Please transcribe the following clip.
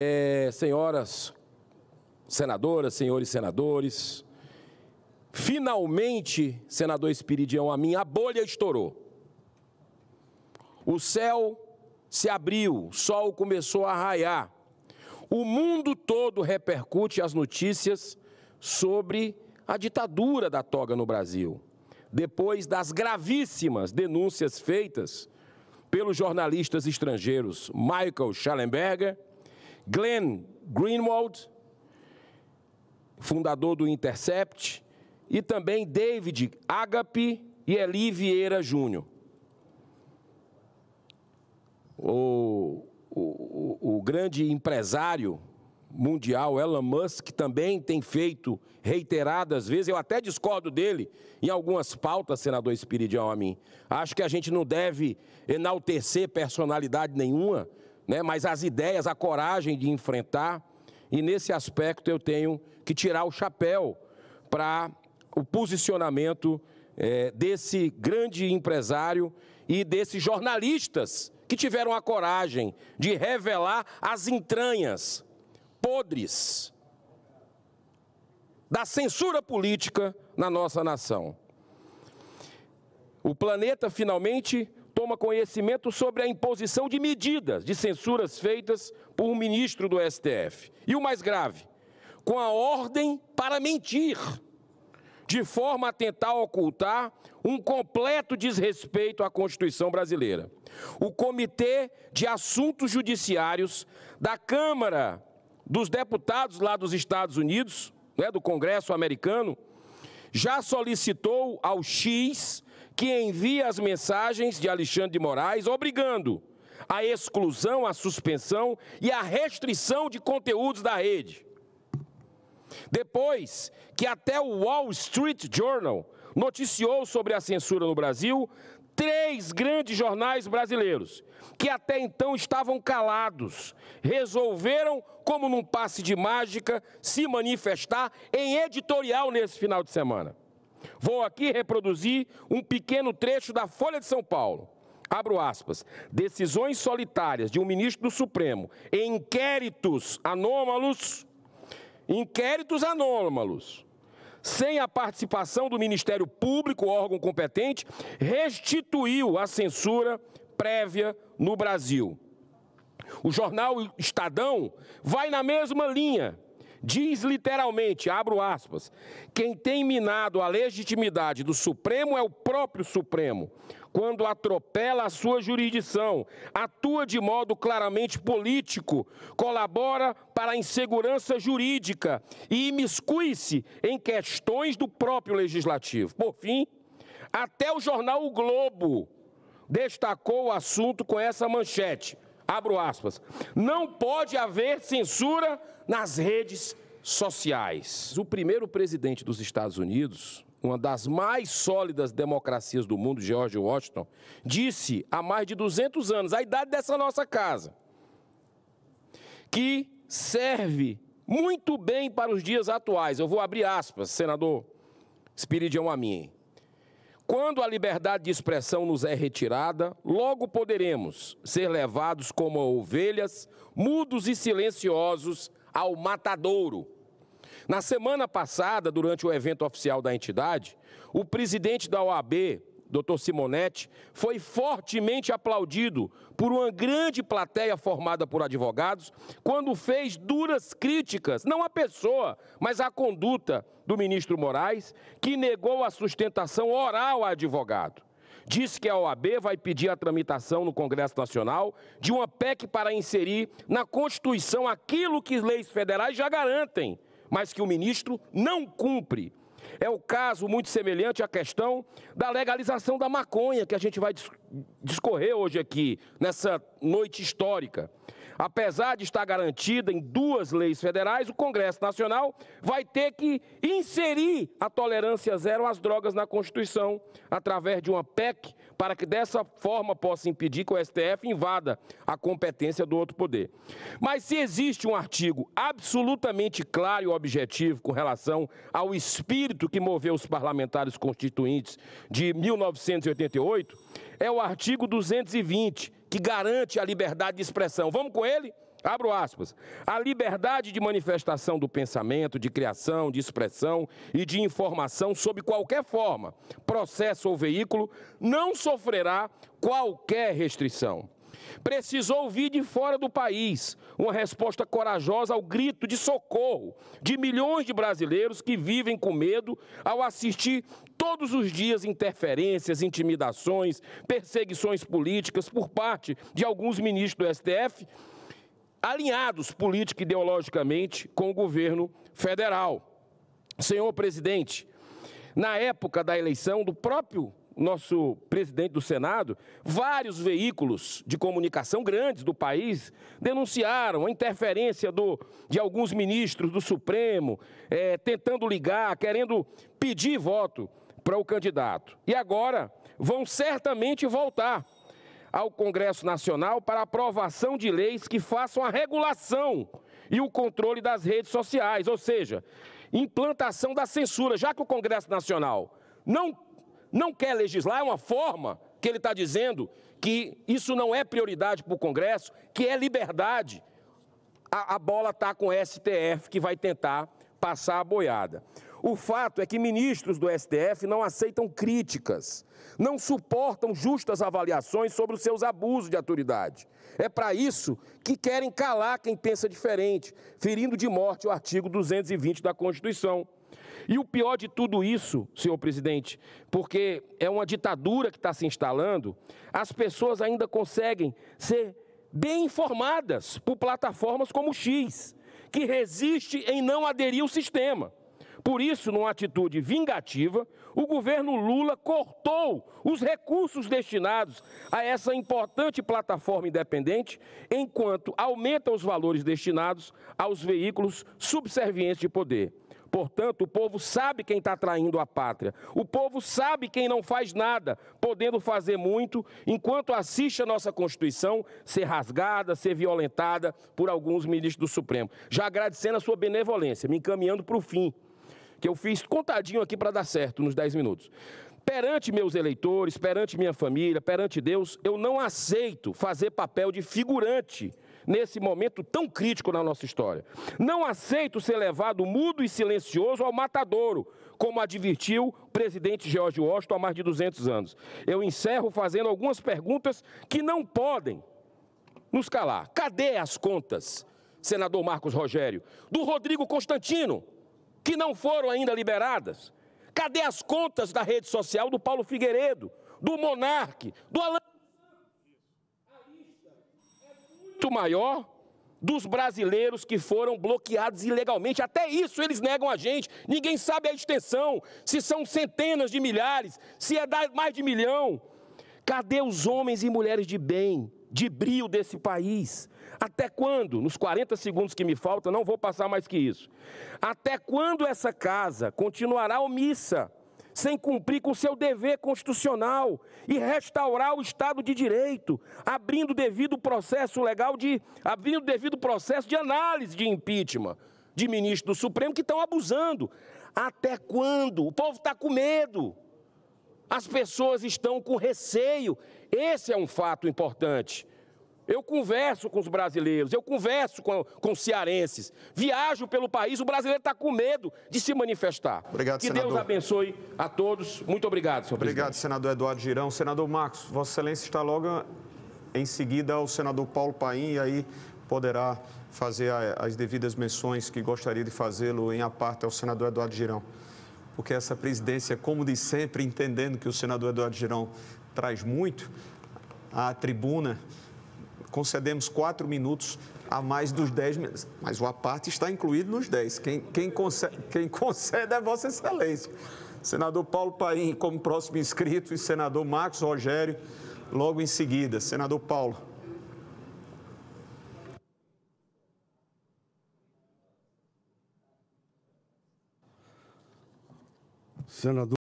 É, senhoras senadoras, senhores senadores, finalmente, senador Espiridião, a minha bolha estourou. O céu se abriu, o sol começou a raiar. O mundo todo repercute as notícias sobre a ditadura da toga no Brasil. Depois das gravíssimas denúncias feitas pelos jornalistas estrangeiros Michael Schallenberger Glenn Greenwald, fundador do Intercept, e também David Agape e Eli Vieira Júnior. O, o, o grande empresário mundial, Elon Musk, também tem feito reiteradas vezes, eu até discordo dele em algumas pautas, senador Espiridião, a mim. Acho que a gente não deve enaltecer personalidade nenhuma, né? mas as ideias, a coragem de enfrentar. E nesse aspecto eu tenho que tirar o chapéu para o posicionamento é, desse grande empresário e desses jornalistas que tiveram a coragem de revelar as entranhas podres da censura política na nossa nação. O planeta finalmente toma conhecimento sobre a imposição de medidas de censuras feitas por um ministro do STF. E o mais grave, com a ordem para mentir, de forma a tentar ocultar um completo desrespeito à Constituição brasileira. O Comitê de Assuntos Judiciários da Câmara dos Deputados lá dos Estados Unidos, né, do Congresso americano, já solicitou ao X que envia as mensagens de Alexandre de Moraes obrigando a exclusão, a suspensão e a restrição de conteúdos da rede. Depois que até o Wall Street Journal noticiou sobre a censura no Brasil, três grandes jornais brasileiros, que até então estavam calados, resolveram, como num passe de mágica, se manifestar em editorial nesse final de semana. Vou aqui reproduzir um pequeno trecho da Folha de São Paulo. Abro aspas. Decisões solitárias de um ministro do Supremo em inquéritos anômalos. Inquéritos anômalos. Sem a participação do Ministério Público, órgão competente, restituiu a censura prévia no Brasil. O jornal Estadão vai na mesma linha Diz literalmente, abro aspas, quem tem minado a legitimidade do Supremo é o próprio Supremo, quando atropela a sua jurisdição, atua de modo claramente político, colabora para a insegurança jurídica e imiscui-se em questões do próprio legislativo. Por fim, até o jornal O Globo destacou o assunto com essa manchete abro aspas, não pode haver censura nas redes sociais. O primeiro presidente dos Estados Unidos, uma das mais sólidas democracias do mundo, George Washington, disse há mais de 200 anos, a idade dessa nossa casa, que serve muito bem para os dias atuais. Eu vou abrir aspas, senador Spiridião Amin. Quando a liberdade de expressão nos é retirada, logo poderemos ser levados como ovelhas, mudos e silenciosos, ao matadouro. Na semana passada, durante o evento oficial da entidade, o presidente da OAB, Dr. Simonetti, foi fortemente aplaudido por uma grande plateia formada por advogados quando fez duras críticas, não à pessoa, mas à conduta do ministro Moraes, que negou a sustentação oral a advogado. Diz que a OAB vai pedir a tramitação no Congresso Nacional de uma PEC para inserir na Constituição aquilo que leis federais já garantem, mas que o ministro não cumpre. É o caso muito semelhante à questão da legalização da maconha, que a gente vai discorrer hoje aqui, nessa noite histórica. Apesar de estar garantida em duas leis federais, o Congresso Nacional vai ter que inserir a tolerância zero às drogas na Constituição, através de uma PEC para que dessa forma possa impedir que o STF invada a competência do outro poder. Mas se existe um artigo absolutamente claro e objetivo com relação ao espírito que moveu os parlamentares constituintes de 1988, é o artigo 220, que garante a liberdade de expressão. Vamos com ele? Abro aspas. A liberdade de manifestação do pensamento, de criação, de expressão e de informação, sob qualquer forma, processo ou veículo, não sofrerá qualquer restrição. Precisou ouvir de fora do país uma resposta corajosa ao grito de socorro de milhões de brasileiros que vivem com medo ao assistir todos os dias interferências, intimidações, perseguições políticas por parte de alguns ministros do STF alinhados política e ideologicamente com o governo federal. Senhor presidente, na época da eleição do próprio nosso presidente do Senado, vários veículos de comunicação grandes do país denunciaram a interferência do, de alguns ministros do Supremo, é, tentando ligar, querendo pedir voto para o candidato. E agora vão certamente voltar ao Congresso Nacional para aprovação de leis que façam a regulação e o controle das redes sociais, ou seja, implantação da censura, já que o Congresso Nacional não, não quer legislar, é uma forma que ele está dizendo que isso não é prioridade para o Congresso, que é liberdade. A, a bola está com o STF, que vai tentar passar a boiada. O fato é que ministros do STF não aceitam críticas, não suportam justas avaliações sobre os seus abusos de autoridade. É para isso que querem calar quem pensa diferente, ferindo de morte o artigo 220 da Constituição. E o pior de tudo isso, senhor presidente, porque é uma ditadura que está se instalando, as pessoas ainda conseguem ser bem informadas por plataformas como o X, que resiste em não aderir ao sistema. Por isso, numa atitude vingativa, o governo Lula cortou os recursos destinados a essa importante plataforma independente, enquanto aumenta os valores destinados aos veículos subservientes de poder. Portanto, o povo sabe quem está traindo a pátria. O povo sabe quem não faz nada, podendo fazer muito, enquanto assiste a nossa Constituição ser rasgada, ser violentada por alguns ministros do Supremo. Já agradecendo a sua benevolência, me encaminhando para o fim que eu fiz contadinho aqui para dar certo nos 10 minutos. Perante meus eleitores, perante minha família, perante Deus, eu não aceito fazer papel de figurante nesse momento tão crítico na nossa história. Não aceito ser levado mudo e silencioso ao matadouro, como advertiu o presidente George Washington há mais de 200 anos. Eu encerro fazendo algumas perguntas que não podem nos calar. Cadê as contas, senador Marcos Rogério, do Rodrigo Constantino? que não foram ainda liberadas? Cadê as contas da rede social do Paulo Figueiredo, do Monarque, do Alan? A lista é muito maior dos brasileiros que foram bloqueados ilegalmente. Até isso eles negam a gente. Ninguém sabe a extensão, se são centenas de milhares, se é mais de milhão. Cadê os homens e mulheres de bem, de brio desse país? Até quando? Nos 40 segundos que me faltam, não vou passar mais que isso. Até quando essa casa continuará omissa, sem cumprir com seu dever constitucional e restaurar o Estado de Direito, abrindo devido processo legal de abrindo devido processo de análise de impeachment de ministros do Supremo que estão abusando. Até quando? O povo está com medo. As pessoas estão com receio. Esse é um fato importante. Eu converso com os brasileiros, eu converso com, com os cearenses, viajo pelo país, o brasileiro está com medo de se manifestar. Obrigado, que senador. Deus abençoe a todos. Muito obrigado, senhor obrigado, presidente. Obrigado, senador Eduardo Girão. Senador Marcos, Vossa Excelência está logo em seguida ao senador Paulo Paim e aí poderá fazer as devidas menções que gostaria de fazê-lo em aparte ao senador Eduardo Girão. Porque essa presidência, como de sempre, entendendo que o senador Eduardo Girão traz muito à tribuna concedemos quatro minutos a mais dos dez minutos. Mas o aparte está incluído nos dez. Quem, quem, concede, quem concede é Vossa Excelência. Senador Paulo Paim, como próximo inscrito, e senador Marcos Rogério, logo em seguida. Senador Paulo. Senador.